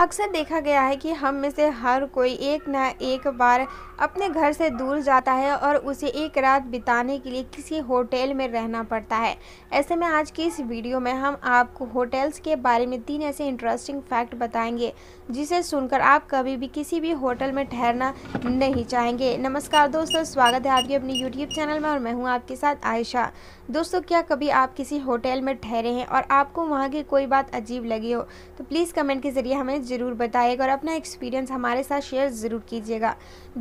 अक्सर देखा गया है कि हम में से हर कोई एक ना एक बार अपने घर से दूर जाता है और उसे एक रात बिताने के लिए किसी होटल में रहना पड़ता है ऐसे में आज की इस वीडियो में हम आपको होटल्स के बारे में तीन ऐसे इंटरेस्टिंग फैक्ट बताएंगे जिसे सुनकर आप कभी भी किसी भी होटल में ठहरना नहीं चाहेंगे नमस्कार दोस्तों स्वागत है आपके अपने यूट्यूब चैनल में और मैं हूँ आपके साथ आयशा दोस्तों क्या कभी आप किसी होटल में ठहरे हैं और आपको वहाँ की कोई बात अजीब लगी हो तो प्लीज़ कमेंट के ज़रिए हमें ज़रूर बताइएगा और अपना एक्सपीरियंस हमारे साथ शेयर ज़रूर कीजिएगा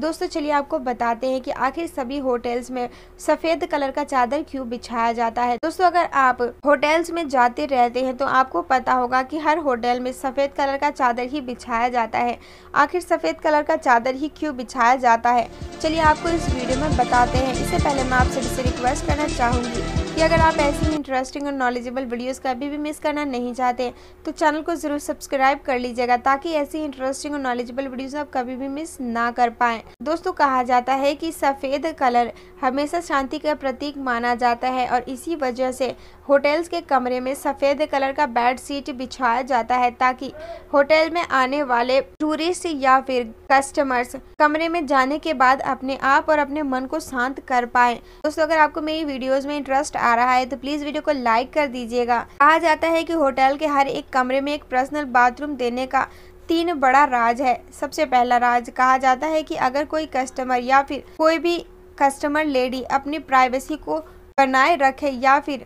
दोस्तों चलिए आपको बताते हैं कि आखिर सभी होटल्स में सफ़ेद कलर का चादर क्यों बिछाया जाता है दोस्तों अगर आप होटल्स में जाते रहते हैं तो आपको पता होगा कि हर होटल में सफ़ेद कलर का चादर ही बिछाया जाता है आखिर सफ़ेद कलर का चादर ही क्यों बिछाया जाता है चलिए आपको इस वीडियो में बताते हैं इससे पहले मैं आप सभी से रिक्वेस्ट करना चाहूँगी कि अगर आप ऐसी इंटरेस्टिंग और नॉलेजेबल वीडियोस कभी भी मिस करना नहीं चाहते तो चैनल को ज़रूर सब्सक्राइब कर लीजिएगा जाएगा ताकि ऐसी इंटरेस्टिंग और नॉलेजेबल वीडियोस आप कभी भी मिस ना कर पाएं दोस्तों कहा जाता है कि सफ़ेद कलर हमेशा शांति का प्रतीक माना जाता है और इसी वजह से होटल्स के कमरे में सफ़ेद कलर का बेड सीट बिछाया जाता है ताकि होटल में आने वाले टूरिस्ट या फिर कस्टमर्स कमरे में जाने के बाद अपने आप और अपने मन को शांत कर पाए दोस्तों अगर आपको मेरी वीडियोस में इंटरेस्ट आ रहा है तो प्लीज़ वीडियो को लाइक कर दीजिएगा कहा जाता है कि होटल के हर एक कमरे में एक पर्सनल बाथरूम देने का तीन बड़ा राज है सबसे पहला राज कहा जाता है कि अगर कोई कस्टमर या फिर कोई भी कस्टमर लेडी अपनी प्राइवेसी को बनाए रखे या फिर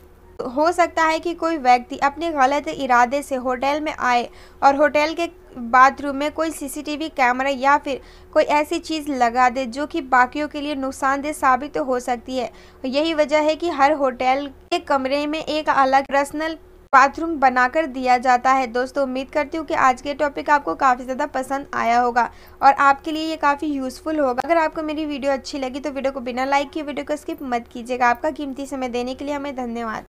हो सकता है कि कोई व्यक्ति अपने गलत इरादे से होटल में आए और होटल के बाथरूम में कोई सीसीटीवी कैमरा या फिर कोई ऐसी चीज़ लगा दे जो कि बाकियों के लिए नुकसानदेह साबित तो हो सकती है यही वजह है कि हर होटल के कमरे में एक अलग पर्सनल बाथरूम बनाकर दिया जाता है दोस्तों उम्मीद करती हूँ कि आज के टॉपिक आपको काफ़ी ज़्यादा पसंद आया होगा और आपके लिए ये काफ़ी यूज़फुल होगा अगर आपको मेरी वीडियो अच्छी लगी तो वीडियो को बिना लाइक किए वीडियो को स्किप मत कीजिएगा आपका कीमती समय देने के लिए हमें धन्यवाद